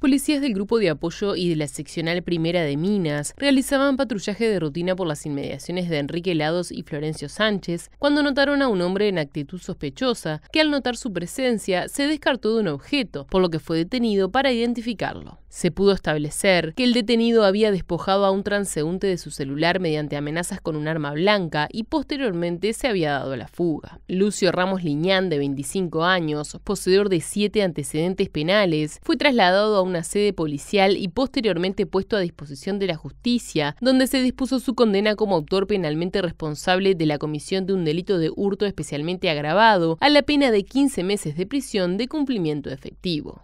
Policías del Grupo de Apoyo y de la Seccional Primera de Minas realizaban patrullaje de rutina por las inmediaciones de Enrique Lados y Florencio Sánchez cuando notaron a un hombre en actitud sospechosa que al notar su presencia se descartó de un objeto, por lo que fue detenido para identificarlo. Se pudo establecer que el detenido había despojado a un transeúnte de su celular mediante amenazas con un arma blanca y posteriormente se había dado la fuga. Lucio Ramos Liñán, de 25 años, poseedor de siete antecedentes penales, fue trasladado a una sede policial y posteriormente puesto a disposición de la justicia, donde se dispuso su condena como autor penalmente responsable de la comisión de un delito de hurto especialmente agravado a la pena de 15 meses de prisión de cumplimiento efectivo.